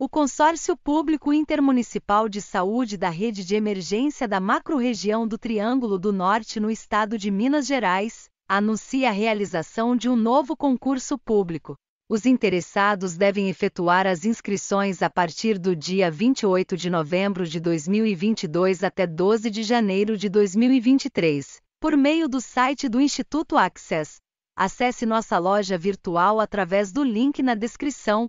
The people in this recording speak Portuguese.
O Consórcio Público Intermunicipal de Saúde da Rede de Emergência da Macrorregião do Triângulo do Norte no estado de Minas Gerais anuncia a realização de um novo concurso público. Os interessados devem efetuar as inscrições a partir do dia 28 de novembro de 2022 até 12 de janeiro de 2023, por meio do site do Instituto Access. Acesse nossa loja virtual através do link na descrição